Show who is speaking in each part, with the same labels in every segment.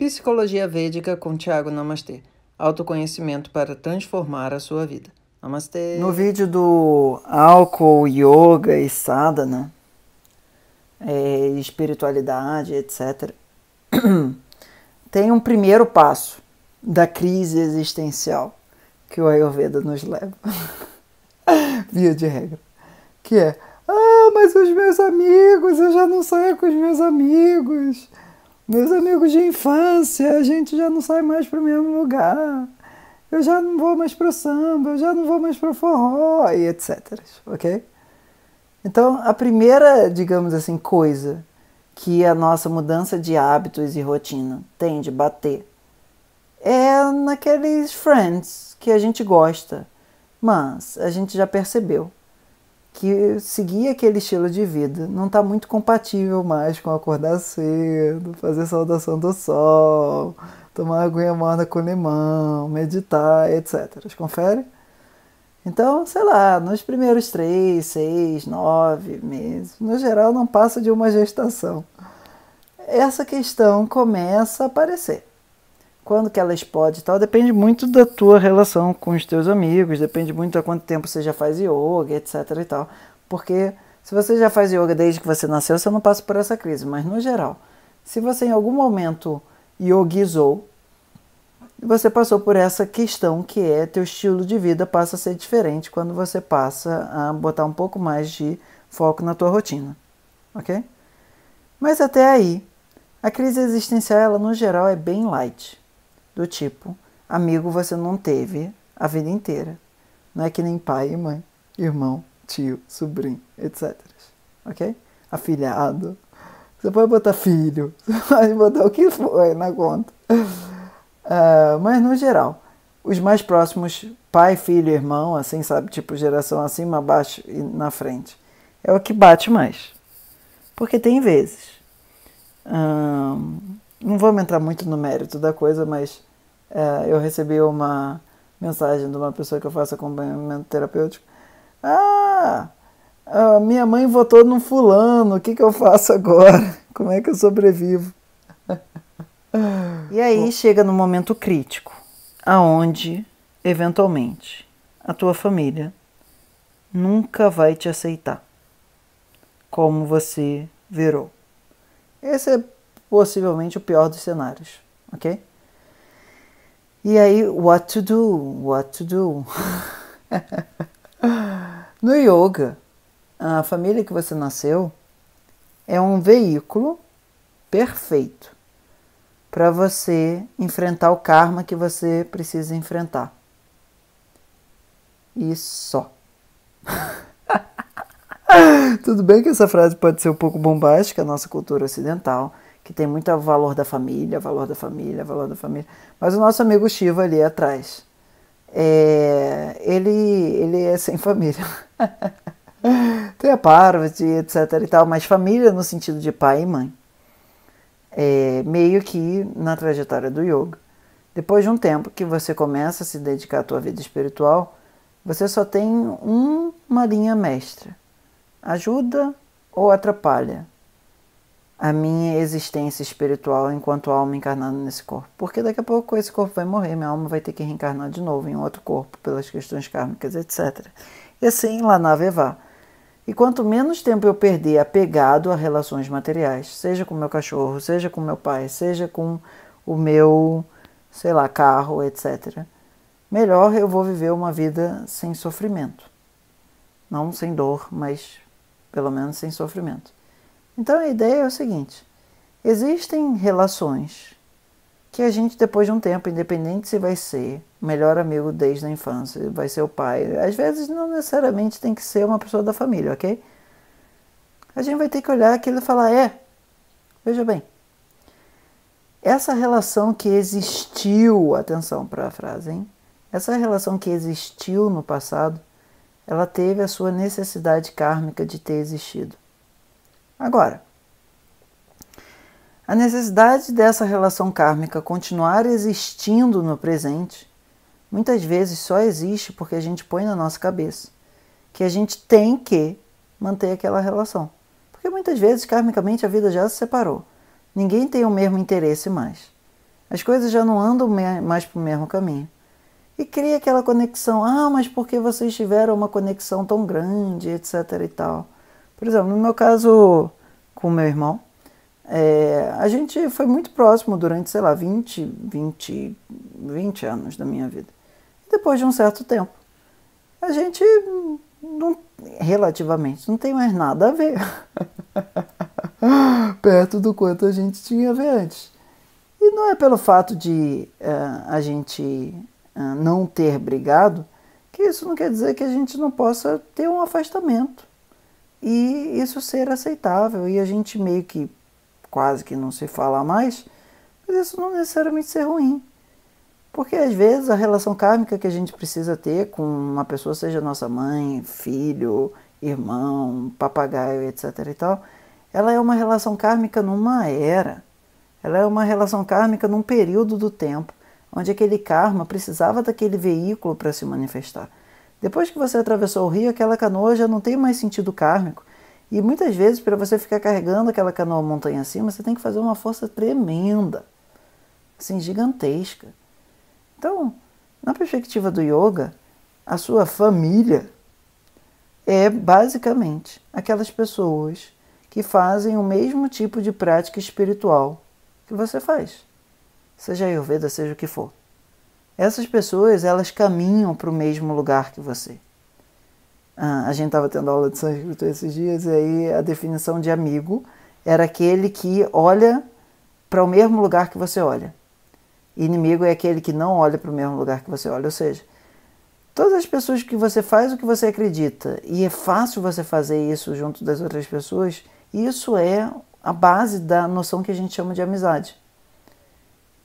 Speaker 1: Psicologia Védica com Tiago Namastê. Autoconhecimento para transformar a sua vida. Namastê. No vídeo do álcool, yoga e sadhana, é, espiritualidade, etc., tem um primeiro passo da crise existencial que o Ayurveda nos leva, via de regra, que é: ah, mas os meus amigos, eu já não saio com os meus amigos meus amigos de infância, a gente já não sai mais para o mesmo lugar. Eu já não vou mais para o samba, eu já não vou mais para o forró e etc. Ok? Então, a primeira, digamos assim, coisa que a nossa mudança de hábitos e rotina tem de bater é naqueles friends que a gente gosta, mas a gente já percebeu que seguir aquele estilo de vida não está muito compatível mais com acordar cedo, fazer saudação do sol, tomar aguinha morna com limão, meditar, etc. Confere? Então, sei lá, nos primeiros três, seis, nove meses, no geral não passa de uma gestação. Essa questão começa a aparecer quando que ela explode e tal, depende muito da tua relação com os teus amigos, depende muito a quanto tempo você já faz yoga, etc e tal. Porque se você já faz yoga desde que você nasceu, você não passa por essa crise, mas no geral, se você em algum momento yogizou, você passou por essa questão que é teu estilo de vida passa a ser diferente quando você passa a botar um pouco mais de foco na tua rotina, ok? Mas até aí, a crise existencial, ela no geral é bem light do tipo: amigo você não teve a vida inteira. Não é que nem pai e mãe, irmão, tio, sobrinho, etc. Ok? Afilhado. Você pode botar filho, você pode botar o que for na conta. Uh, mas no geral, os mais próximos, pai, filho, irmão, assim, sabe? Tipo, geração acima, abaixo e na frente. É o que bate mais. Porque tem vezes. Ah, não vamos entrar muito no mérito da coisa, mas é, eu recebi uma mensagem de uma pessoa que eu faço acompanhamento terapêutico. Ah, minha mãe votou no fulano, o que, que eu faço agora? Como é que eu sobrevivo? E aí Bom. chega no momento crítico, aonde, eventualmente, a tua família nunca vai te aceitar como você virou. Esse é possivelmente o pior dos cenários, ok? E aí, what to do, what to do. no yoga, a família que você nasceu é um veículo perfeito para você enfrentar o karma que você precisa enfrentar. E só. Tudo bem que essa frase pode ser um pouco bombástica, a nossa cultura ocidental, que tem muito valor da família, valor da família, valor da família. Mas o nosso amigo Shiva ali atrás, é, ele, ele é sem família. tem a Parvati, etc e tal, mas família no sentido de pai e mãe. É, meio que na trajetória do yoga. Depois de um tempo que você começa a se dedicar à tua vida espiritual, você só tem um, uma linha mestra. Ajuda ou atrapalha a minha existência espiritual enquanto alma encarnada nesse corpo. Porque daqui a pouco esse corpo vai morrer, minha alma vai ter que reencarnar de novo em outro corpo, pelas questões kármicas, etc. E assim lá na Vevá. E quanto menos tempo eu perder apegado a relações materiais, seja com meu cachorro, seja com meu pai, seja com o meu, sei lá, carro, etc., melhor eu vou viver uma vida sem sofrimento. Não sem dor, mas pelo menos sem sofrimento. Então a ideia é o seguinte: existem relações que a gente, depois de um tempo, independente se vai ser melhor amigo desde a infância, vai ser o pai, às vezes não necessariamente tem que ser uma pessoa da família, ok? A gente vai ter que olhar aquilo e falar: é, veja bem, essa relação que existiu, atenção para a frase, hein? Essa relação que existiu no passado, ela teve a sua necessidade kármica de ter existido. Agora, a necessidade dessa relação kármica continuar existindo no presente muitas vezes só existe porque a gente põe na nossa cabeça que a gente tem que manter aquela relação. Porque muitas vezes, karmicamente, a vida já se separou. Ninguém tem o mesmo interesse mais. As coisas já não andam mais para o mesmo caminho. E cria aquela conexão. Ah, mas porque vocês tiveram uma conexão tão grande, etc. e tal. Por exemplo, no meu caso com meu irmão, é, a gente foi muito próximo durante, sei lá, 20, 20, 20 anos da minha vida. Depois de um certo tempo, a gente não, relativamente não tem mais nada a ver. Perto do quanto a gente tinha a ver antes. E não é pelo fato de uh, a gente uh, não ter brigado que isso não quer dizer que a gente não possa ter um afastamento e isso ser aceitável e a gente meio que quase que não se fala mais, mas isso não necessariamente ser ruim. Porque às vezes a relação kármica que a gente precisa ter com uma pessoa, seja nossa mãe, filho, irmão, papagaio, etc. e tal, ela é uma relação kármica numa era. Ela é uma relação kármica num período do tempo, onde aquele karma precisava daquele veículo para se manifestar. Depois que você atravessou o rio, aquela canoa já não tem mais sentido kármico. E muitas vezes, para você ficar carregando aquela canoa montanha acima, você tem que fazer uma força tremenda, assim, gigantesca. Então, na perspectiva do yoga, a sua família é basicamente aquelas pessoas que fazem o mesmo tipo de prática espiritual que você faz, seja Ayurveda, seja o que for. Essas pessoas, elas caminham para o mesmo lugar que você. Ah, a gente estava tendo aula de sânscrito esses dias e aí a definição de amigo era aquele que olha para o mesmo lugar que você olha. Inimigo é aquele que não olha para o mesmo lugar que você olha. Ou seja, todas as pessoas que você faz o que você acredita e é fácil você fazer isso junto das outras pessoas, isso é a base da noção que a gente chama de amizade.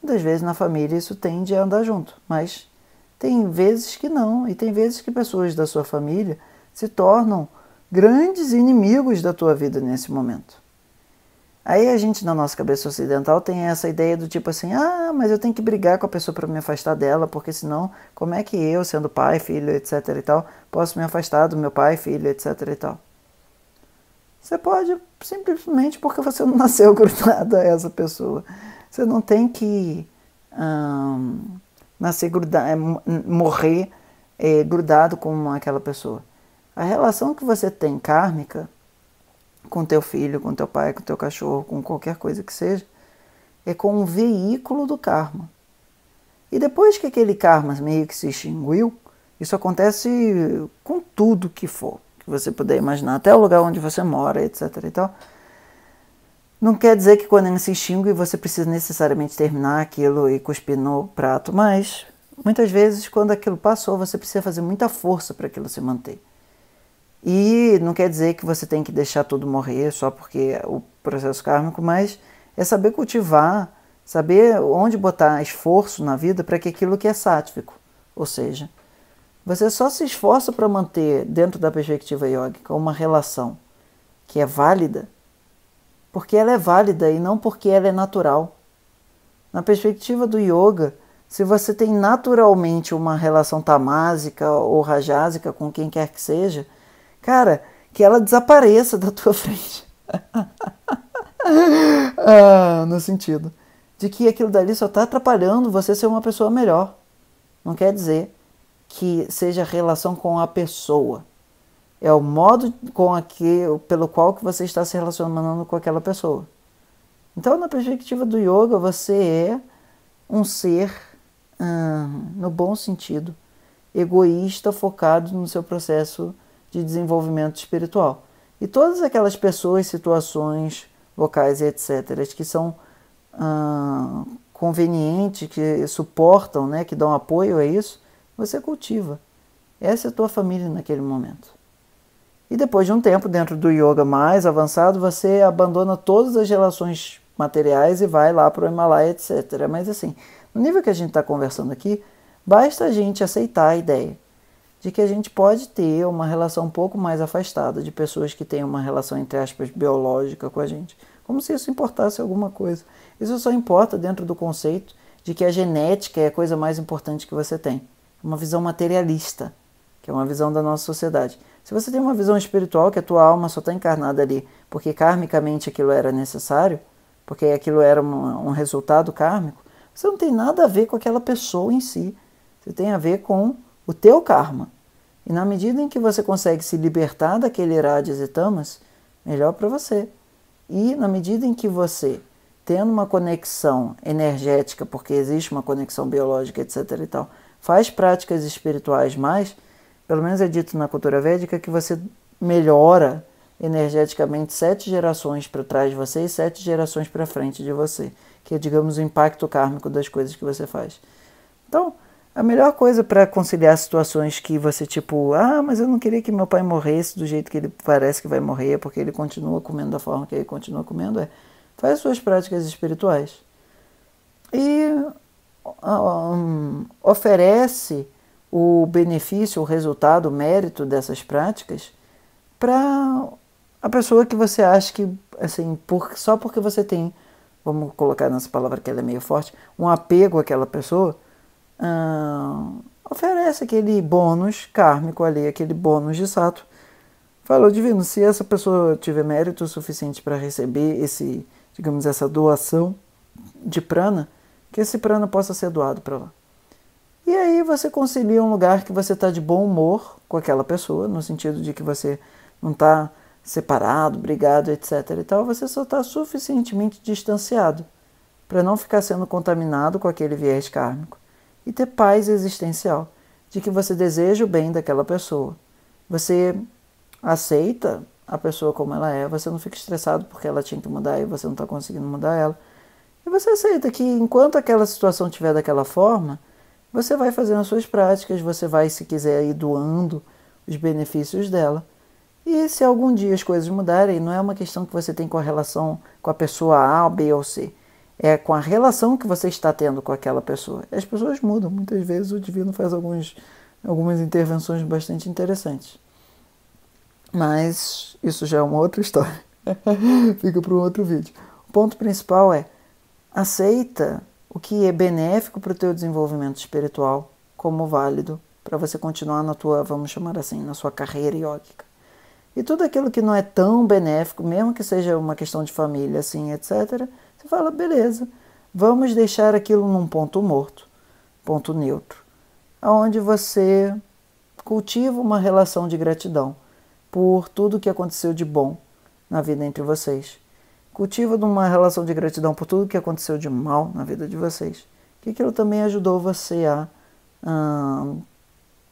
Speaker 1: Muitas vezes na família isso tende a andar junto, mas tem vezes que não, e tem vezes que pessoas da sua família se tornam grandes inimigos da tua vida nesse momento. Aí a gente, na nossa cabeça ocidental, tem essa ideia do tipo assim: ah, mas eu tenho que brigar com a pessoa para me afastar dela, porque senão, como é que eu, sendo pai, filho, etc e tal, posso me afastar do meu pai, filho, etc e tal? Você pode simplesmente porque você não nasceu grudado a essa pessoa. Você não tem que hum, nascer grudado, é, morrer é, grudado com aquela pessoa. A relação que você tem kármica com teu filho, com teu pai, com teu cachorro, com qualquer coisa que seja, é com um veículo do karma. E depois que aquele karma meio que se extinguiu, isso acontece com tudo que for, que você puder imaginar, até o lugar onde você mora, etc. E tal. Não quer dizer que quando ele se extingue você precisa necessariamente terminar aquilo e cuspir no prato, mas muitas vezes quando aquilo passou você precisa fazer muita força para aquilo se manter. E não quer dizer que você tem que deixar tudo morrer só porque é o processo kármico, mas é saber cultivar, saber onde botar esforço na vida para que aquilo que é sátvico, ou seja, você só se esforça para manter dentro da perspectiva yógica uma relação que é válida porque ela é válida e não porque ela é natural. Na perspectiva do yoga, se você tem naturalmente uma relação tamásica ou rajásica com quem quer que seja, cara, que ela desapareça da tua frente. ah, no sentido de que aquilo dali só está atrapalhando você ser uma pessoa melhor. Não quer dizer que seja relação com a pessoa é o modo com a que, pelo qual que você está se relacionando com aquela pessoa. Então, na perspectiva do yoga, você é um ser, hum, no bom sentido, egoísta, focado no seu processo de desenvolvimento espiritual. E todas aquelas pessoas, situações, locais etc., que são hum, convenientes, que suportam, né, que dão apoio a isso, você cultiva. Essa é a tua família naquele momento. E depois de um tempo, dentro do yoga mais avançado, você abandona todas as relações materiais e vai lá para o Himalaia, etc. Mas assim, no nível que a gente está conversando aqui, basta a gente aceitar a ideia de que a gente pode ter uma relação um pouco mais afastada de pessoas que têm uma relação, entre aspas, biológica com a gente. Como se isso importasse alguma coisa. Isso só importa dentro do conceito de que a genética é a coisa mais importante que você tem. Uma visão materialista, que é uma visão da nossa sociedade. Se você tem uma visão espiritual que a tua alma só está encarnada ali porque karmicamente aquilo era necessário, porque aquilo era um, um resultado kármico, você não tem nada a ver com aquela pessoa em si. Você tem a ver com o teu karma. E na medida em que você consegue se libertar daquele rajas e tamas, melhor para você. E na medida em que você, tendo uma conexão energética, porque existe uma conexão biológica, etc. e tal, faz práticas espirituais mais, pelo menos é dito na cultura védica, que você melhora energeticamente sete gerações para trás de você e sete gerações para frente de você, que é, digamos, o impacto kármico das coisas que você faz. Então, a melhor coisa para conciliar situações que você, tipo, ah, mas eu não queria que meu pai morresse do jeito que ele parece que vai morrer, porque ele continua comendo da forma que ele continua comendo, é faz suas práticas espirituais. E ah, um, oferece o benefício, o resultado, o mérito dessas práticas para a pessoa que você acha que, assim, por, só porque você tem, vamos colocar nessa palavra que ela é meio forte, um apego àquela pessoa, ah, oferece aquele bônus kármico ali, aquele bônus de sato. Falou, divino, se essa pessoa tiver mérito suficiente para receber esse, digamos, essa doação de prana, que esse prana possa ser doado para lá. E aí você concilia um lugar que você está de bom humor com aquela pessoa, no sentido de que você não está separado, brigado, etc. e tal, você só está suficientemente distanciado para não ficar sendo contaminado com aquele viés kármico e ter paz existencial de que você deseja o bem daquela pessoa. Você aceita a pessoa como ela é, você não fica estressado porque ela tinha que mudar e você não está conseguindo mudar ela. E você aceita que enquanto aquela situação tiver daquela forma, você vai fazendo as suas práticas, você vai, se quiser, ir doando os benefícios dela. E se algum dia as coisas mudarem, não é uma questão que você tem com a relação com a pessoa A, B ou C. É com a relação que você está tendo com aquela pessoa. As pessoas mudam. Muitas vezes o divino faz alguns, algumas intervenções bastante interessantes. Mas isso já é uma outra história. Fica para um outro vídeo. O ponto principal é aceita o que é benéfico para o teu desenvolvimento espiritual, como válido para você continuar na tua, vamos chamar assim, na sua carreira iógica. E tudo aquilo que não é tão benéfico, mesmo que seja uma questão de família, assim, etc., você fala, beleza, vamos deixar aquilo num ponto morto, ponto neutro, onde você cultiva uma relação de gratidão por tudo que aconteceu de bom na vida entre vocês. Cultiva uma relação de gratidão por tudo que aconteceu de mal na vida de vocês. Que aquilo também ajudou você a hum,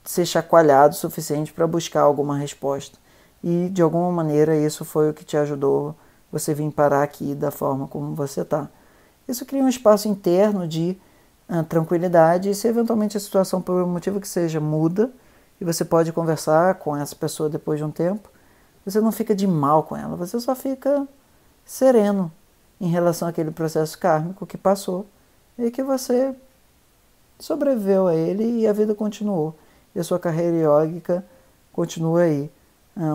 Speaker 1: ser chacoalhado o suficiente para buscar alguma resposta. E de alguma maneira isso foi o que te ajudou você vir parar aqui da forma como você está. Isso cria um espaço interno de hum, tranquilidade e se eventualmente a situação por um motivo que seja muda e você pode conversar com essa pessoa depois de um tempo, você não fica de mal com ela, você só fica sereno em relação àquele processo kármico que passou e que você sobreviveu a ele e a vida continuou. E a sua carreira iógica continua aí,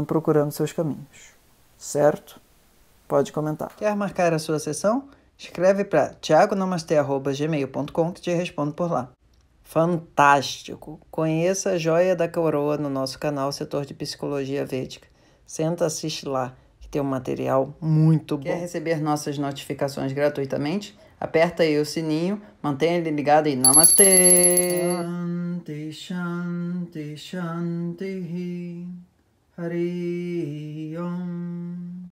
Speaker 1: procurando seus caminhos. Certo? Pode comentar. Quer marcar a sua sessão? Escreve para tiagonamastê.gmail.com que te respondo por lá. Fantástico! Conheça a Joia da Coroa no nosso canal Setor de Psicologia Védica. Senta, assiste lá que tem um material muito bom. Quer receber nossas notificações gratuitamente? Aperta aí o sininho, mantenha ele ligado e Namastê! Shanti, Shanti, Shanti, Hari Om.